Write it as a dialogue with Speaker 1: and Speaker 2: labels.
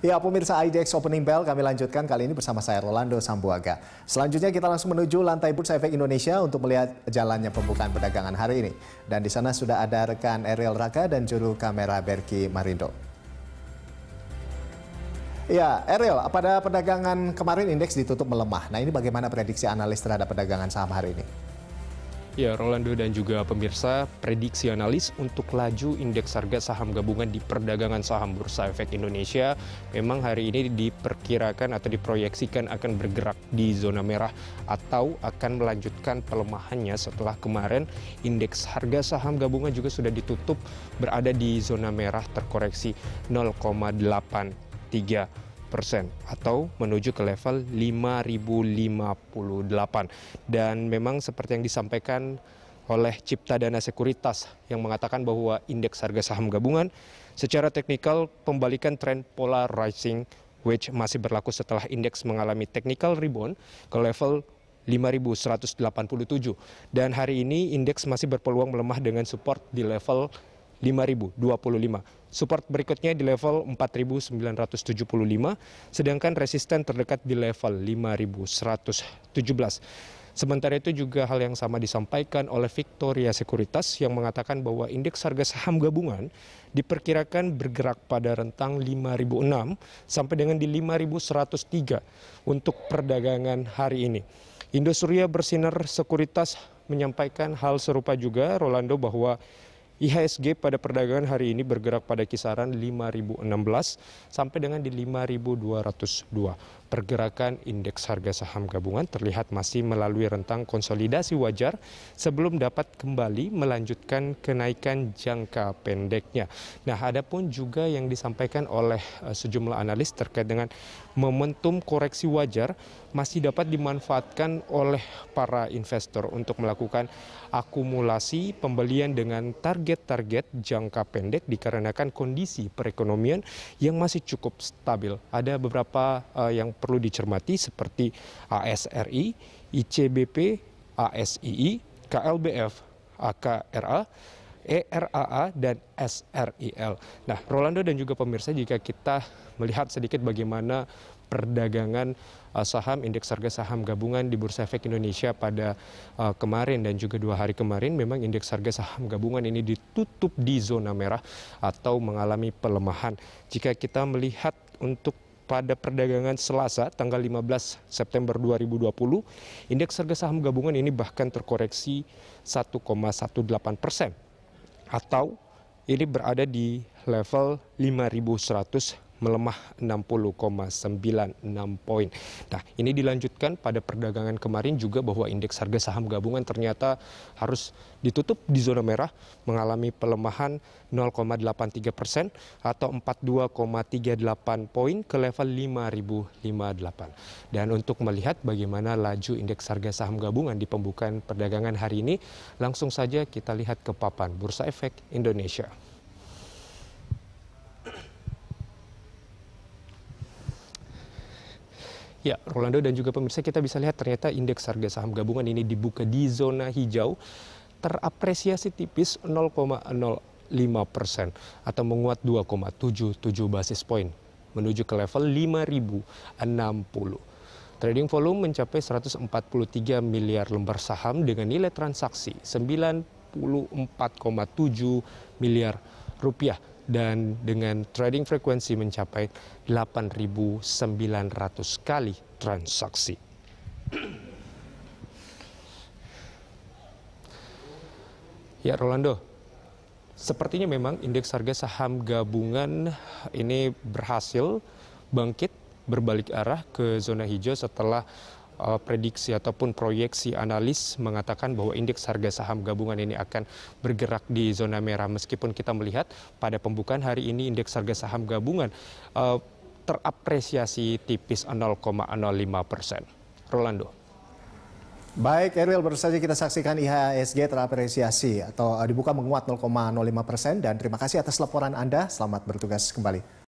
Speaker 1: Ya pemirsa IDX Opening Bell kami lanjutkan kali ini bersama saya Rolando Sambuaga. Selanjutnya kita langsung menuju lantai Bursa Efek Indonesia untuk melihat jalannya pembukaan perdagangan hari ini. Dan di sana sudah ada rekan Ariel Raka dan juru kamera Berki Marindo. Ya, Ariel, pada perdagangan kemarin indeks ditutup melemah. Nah ini bagaimana prediksi analis terhadap perdagangan saham hari ini?
Speaker 2: Ya, Rolando dan juga pemirsa, prediksi analis untuk laju indeks harga saham gabungan di perdagangan saham Bursa Efek Indonesia memang hari ini diperkirakan atau diproyeksikan akan bergerak di zona merah atau akan melanjutkan pelemahannya setelah kemarin indeks harga saham gabungan juga sudah ditutup berada di zona merah terkoreksi 0,83 persen atau menuju ke level 5058 dan memang seperti yang disampaikan oleh Cipta Dana Sekuritas yang mengatakan bahwa indeks harga saham gabungan secara teknikal pembalikan tren pola rising which masih berlaku setelah indeks mengalami technical rebound ke level 5187 dan hari ini indeks masih berpeluang melemah dengan support di level 5025. Support berikutnya di level 4975, sedangkan resisten terdekat di level 5117. Sementara itu juga hal yang sama disampaikan oleh Victoria Sekuritas yang mengatakan bahwa indeks harga saham gabungan diperkirakan bergerak pada rentang 5006 sampai dengan di 5103 untuk perdagangan hari ini. Indosuria Bersinar Sekuritas menyampaikan hal serupa juga Rolando bahwa IHSG pada perdagangan hari ini bergerak pada kisaran 5016 sampai dengan di 5202 pergerakan indeks harga saham gabungan terlihat masih melalui rentang konsolidasi wajar sebelum dapat kembali melanjutkan kenaikan jangka pendeknya. Nah, ada pun juga yang disampaikan oleh eh, sejumlah analis terkait dengan momentum koreksi wajar masih dapat dimanfaatkan oleh para investor untuk melakukan akumulasi pembelian dengan target-target jangka pendek dikarenakan kondisi perekonomian yang masih cukup stabil. Ada beberapa uh, yang perlu dicermati seperti ASRI, ICBP, ASII, KLBF, AKRA, ERAA dan SRIL. Nah, Rolando dan juga pemirsa jika kita melihat sedikit bagaimana perdagangan uh, saham indeks harga saham gabungan di Bursa Efek Indonesia pada uh, kemarin dan juga dua hari kemarin memang indeks harga saham gabungan ini ditutup di zona merah atau mengalami pelemahan. Jika kita melihat untuk pada perdagangan Selasa tanggal 15 September 2020, indeks harga saham gabungan ini bahkan terkoreksi 1,18 persen atau ini berada di level 5100 melemah 60,96 poin. Nah, ini dilanjutkan pada perdagangan kemarin juga bahwa indeks harga saham gabungan ternyata harus ditutup di zona merah mengalami pelemahan 0,83 persen atau 42,38 poin ke level 5.058. Dan untuk melihat bagaimana laju indeks harga saham gabungan di pembukaan perdagangan hari ini, langsung saja kita lihat ke papan Bursa Efek Indonesia. Ya, Rolando dan juga pemirsa kita bisa lihat ternyata indeks harga saham gabungan ini dibuka di zona hijau terapresiasi tipis 0,05 persen atau menguat 2,77 basis poin menuju ke level 5060. Trading volume mencapai 143 miliar lembar saham dengan nilai transaksi 94,7 miliar rupiah dan dengan trading frekuensi mencapai 8.900 kali transaksi. Ya Rolando, sepertinya memang indeks harga saham gabungan ini berhasil bangkit berbalik arah ke zona hijau setelah uh, prediksi ataupun proyeksi analis mengatakan bahwa indeks harga saham gabungan ini akan bergerak di zona merah meskipun kita melihat pada pembukaan hari ini indeks harga saham gabungan uh, terapresiasi tipis 0,05 persen. Rolando.
Speaker 1: Baik, Eril, baru saja kita saksikan IHSG terapresiasi atau eh, dibuka menguat 0,05 persen dan terima kasih atas laporan Anda. Selamat bertugas kembali.